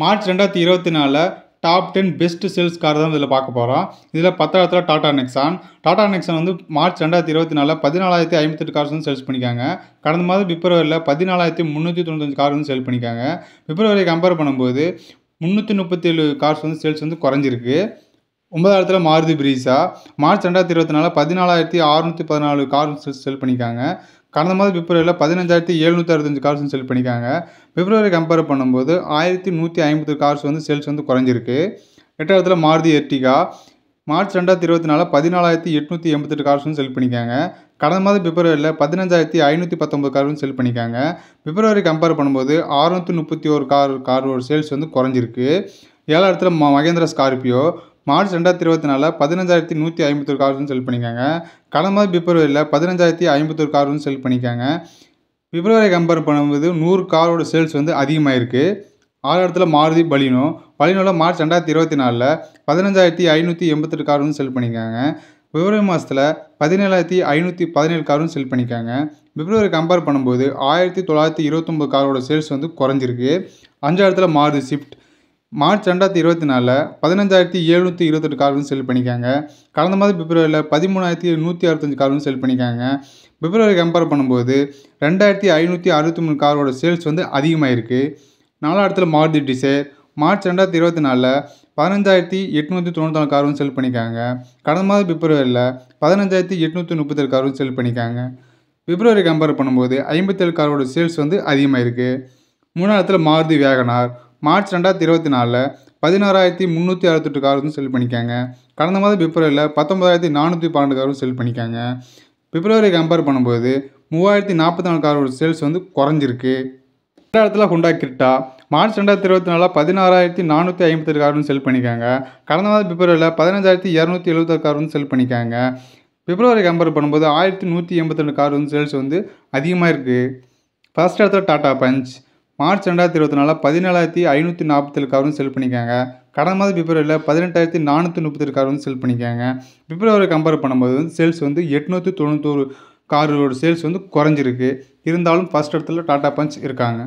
March ரெண்டாயிரத்தி இருபத்தி நாலில் top ten best sales car தான் இதில் பார்க்க போகிறோம் இதில் பத்தாயிரத்தில் டாடா நெக்ஸான் டாடா நெக்ஸான் வந்து மார்ச் ரெண்டாயிரத்தி இருபத்தி நாலில் பதினாலாயிரத்தி ஐம்பத்தெட்டு கார்ஸ் வந்து சேல்ஸ் பண்ணிக்காங்க கடந்த மாதம் பிப்ரவரியில் பதினாலாயிரத்தி முந்நூற்றி தொண்ணூத்தஞ்சு கார் வந்து சேல் பண்ணிக்காங்க பிப்ரவரி கம்பேர் பண்ணும்போது முந்நூற்றி முப்பத்தேழு கார்ஸ் வந்து சேல்ஸ் வந்து குறைஞ்சிருக்கு ஒன்பதாயிரத்தில் மாருதி பிரீஸா மார்ச் ரெண்டாயிரத்தி இருபத்தி நாலு பதினாலாயிரத்தி அறுநூற்றி பதினாலு கார் செல் பண்ணிக்காங்க கடந்த மாதம் பிப்ரவரியில் பதினஞ்சாயிரத்தி எழுநூற்றி அறுபத்தஞ்சு கார்ஸ் வந்து செல் பண்ணிக்காங்க பிப்ரவரி கம்பேர் பண்ணும்போது ஆயிரத்தி நூற்றி ஐம்பது கார்ஸ் வந்து சேல்ஸ் வந்து குறைஞ்சிருக்கு எட்டாயிரத்தில் மாருதி எர்டிகா மார்ச் ரெண்டாயிரத்தி இருபத்தி நாலு பதினாலாயிரத்தி எட்நூற்றி எண்பத்தெட்டு கார்ஸ் வந்து செல் பண்ணிக்காங்க கடந்த மாதம் பிப்ரவரியில் பதினஞ்சாயிரத்தி ஐநூற்றி பத்தொம்பது கார் வந்து செல் பண்ணிக்காங்க பிப்ரவரி கம்பேர் பண்ணும்போது அறுநூற்றி முப்பத்தி ஒரு கார் காரோட சேல்ஸ் வந்து குறைஞ்சிருக்கு ஏழாயிரத்தில் ம மகேந்திரா ஸ்கார்பியோ மார்ச் ரெண்டாயிரத்தி இருபத்தி நாலில் பதினஞ்சாயிரத்தி நூற்றி ஐம்பத்தொரு கார்ஸ் செல் பண்ணிக்காங்க கடந்த பிப்ரவரியில் பதினஞ்சாயிரத்தி ஐம்பத்தொரு கார்ஸ் செல் பண்ணிக்காங்க பிப்ரவரி கம்பேர் பண்ணும்போது நூறு காரோட சேல்ஸ் வந்து அதிகமாக இருக்குது இடத்துல மாருதி பலினோ பலினோவில் மார்ச் ரெண்டாயிரத்தி இருபத்தி நாலில் பதினஞ்சாயிரத்தி ஐநூற்றி எண்பத்தெட்டு கார் செல் பண்ணிக்காங்க பிப்ரவரி மாதத்தில் பதினேழாயிரத்தி ஐநூற்றி பதினேழு காரும் செல் பண்ணிக்காங்க பிப்ரவரி கம்பேர் பண்ணும்போது ஆயிரத்தி தொள்ளாயிரத்தி இருபத்தொம்பது காரோட சேல்ஸ் வந்து குறைஞ்சிருக்கு அஞ்சாயிரத்தில் மாறுதி ஷிஃப்ட் மார்ச் ரெண்டாயிரத்தி இருபத்தி நாலில் பதினஞ்சாயிரத்தி எழுநூற்றி இருபத்தெட்டு கார்கள் செல் பண்ணிக்காங்க கடந்த மாதம் பிப்ரவரியில் பதிமூணாயிரத்தி நூற்றி அறுபத்தஞ்சு கார்கள் செல் பண்ணிக்காங்க பிப்ரவரி கம்பேர் பண்ணும்போது ரெண்டாயிரத்தி ஐநூற்றி அறுபத்தி மூணு காரோட சேல்ஸ் வந்து அதிகமாக இருக்குது நாலாம் இடத்துல மாருதி டிசைர் மார்ச் ரெண்டாயிரத்தி இருபத்தி நாலில் பதினஞ்சாயிரத்தி எட்நூற்றி தொண்ணூற்றி காரும் செல் பண்ணிக்காங்க கடந்த மாதம் பிப்ரவரியில் பதினஞ்சாயிரத்தி எட்நூற்றி முப்பத்தேழு காரும் செல் பண்ணிக்காங்க பிப்ரவரி கம்பேர் பண்ணும்போது ஐம்பத்தேழு காரோட சேல்ஸ் வந்து அதிகமாக இருக்குது மூணாவது மாருதி வேகனார் மார்ச் ரெண்டாயிரத்தி இருபத்தி நாலில் பதினாறாயிரத்தி முந்நூற்றி அறுபத்தெட்டு கார் வந்து செல் பண்ணிக்காங்க கடந்த மாதம் பிப்ரவரியில் பத்தொம்பதாயிரத்தி நானூற்றி பன்னெண்டு காரும் செல் பண்ணிக்காங்க பிப்ரவரி கம்பேர் பண்ணும்போது மூவாயிரத்தி நாற்பத்தி நாலு காரோட சேல்ஸ் வந்து குறைஞ்சிருக்கு இடத்துல ஹுண்டா கிரிட்டா மார்ச் ரெண்டாயிரத்தி இருபத்தி நாலில் பதினாறாயிரத்தி நானூற்றி ஐம்பத்தெட்டு காரும் செல் பண்ணிக்காங்க கடந்த மாதம் பிப்ரவரியில் பதினஞ்சாயிரத்தி இரநூத்தி எழுபத்தாறு காரும் செல் பண்ணிக்காங்க பிப்ரவரி கம்பேர் பண்ணும்போது ஆயிரத்தி நூற்றி எண்பத்தி ரெண்டு கார் வந்து சேல்ஸ் வந்து அதிகமாக இருக்குது ஃபஸ்ட் இடத்துல டாட்டா பஞ்ச் மார்ச் ரெண்டாயிரத்தி இருபத்தி நாலில் பதினேழாயிரத்தி ஐநூற்றி நாற்பத்தேழு கார் வந்து செல் பண்ணிக்காங்க கடந்த மாதம் பிப்ரவரியில் பதினெட்டாயிரத்தி நானூற்றி முப்பத்தெட்டு கார் வந்து செல் பண்ணிக்காங்க பிப்ரவரி கம்பேர் பண்ணும்போது வந்து சேல்ஸ் வந்து எட்நூற்றி தொண்ணூத்தோரு காரோட சேல்ஸ் வந்து குறைஞ்சிருக்கு இருந்தாலும் ஃபஸ்ட் இடத்துல டாடா பஞ்ச் இருக்காங்க